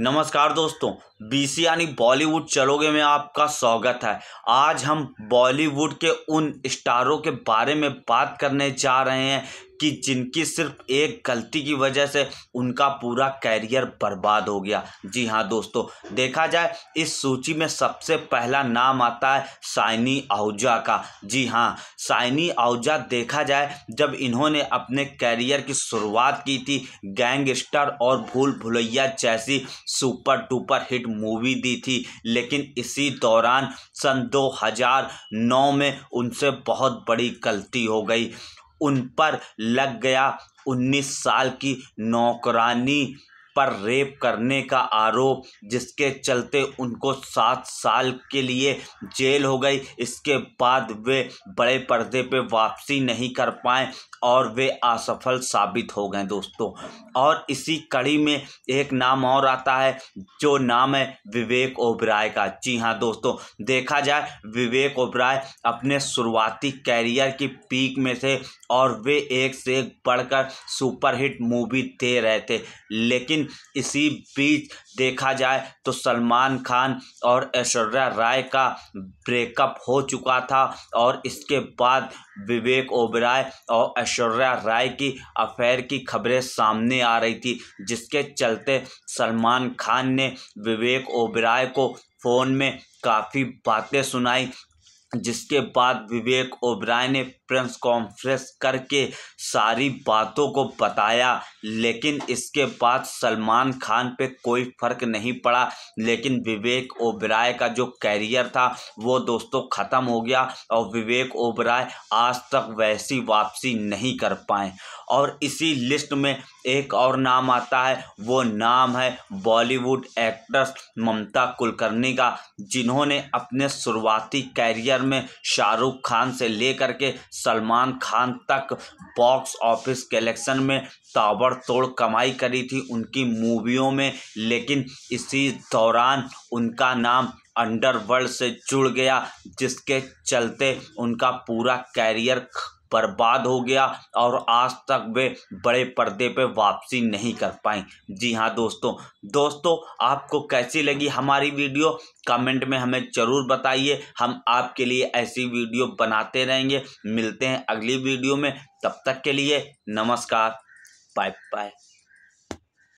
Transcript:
नमस्कार दोस्तों बीसी यानी बॉलीवुड चलोगे में आपका स्वागत है आज हम बॉलीवुड के उन स्टारों के बारे में बात करने जा रहे हैं कि जिनकी सिर्फ एक गलती की वजह से उनका पूरा कैरियर बर्बाद हो गया जी हाँ दोस्तों देखा जाए इस सूची में सबसे पहला नाम आता है साइनी आहूजा का जी हाँ साइनी आहूजा देखा जाए जब इन्होंने अपने कैरियर की शुरुआत की थी गैंगस्टर और भूल भुलैया जैसी सुपर डुपर हिट मूवी दी थी लेकिन इसी दौरान सन दो में उनसे बहुत बड़ी गलती हो गई उन पर लग गया उन्नीस साल की नौकरानी पर रेप करने का आरोप जिसके चलते उनको सात साल के लिए जेल हो गई इसके बाद वे बड़े पर्दे पे वापसी नहीं कर पाए और वे असफल साबित हो गए दोस्तों और इसी कड़ी में एक नाम और आता है जो नाम है विवेक ओबराय का जी हाँ दोस्तों देखा जाए विवेक ओबराय अपने शुरुआती कैरियर की पीक में थे और वे एक से एक बढ़कर सुपरहिट मूवी दे रहे थे लेकिन इसी बीच देखा जाए तो सलमान खान और ऐश्वर्या राय का ब्रेकअप हो चुका था और इसके बाद विवेक ओबराय और ऐश्वर्या राय की अफेयर की खबरें सामने आ रही थी जिसके चलते सलमान खान ने विवेक ओबराय को फ़ोन में काफ़ी बातें सुनाई जिसके बाद विवेक ओबराय ने प्रेस कॉन्फ्रेंस करके सारी बातों को बताया लेकिन इसके बाद सलमान खान पे कोई फ़र्क नहीं पड़ा लेकिन विवेक ओबराय का जो कैरियर था वो दोस्तों ख़त्म हो गया और विवेक ओबराय आज तक वैसी वापसी नहीं कर पाए और इसी लिस्ट में एक और नाम आता है वो नाम है बॉलीवुड एक्ट्रेस ममता कुलकर्णी का जिन्होंने अपने शुरुआती कैरियर पिक्चर में शाहरुख खान से लेकर के सलमान खान तक बॉक्स ऑफिस कलेक्शन में ताबड़तोड़ कमाई करी थी उनकी मूवियों में लेकिन इसी दौरान उनका नाम अंडरवर्ल्ड से जुड़ गया जिसके चलते उनका पूरा कैरियर बर्बाद हो गया और आज तक वे बड़े पर्दे पे वापसी नहीं कर पाई जी हाँ दोस्तों दोस्तों आपको कैसी लगी हमारी वीडियो कमेंट में हमें ज़रूर बताइए हम आपके लिए ऐसी वीडियो बनाते रहेंगे मिलते हैं अगली वीडियो में तब तक के लिए नमस्कार बाय बाय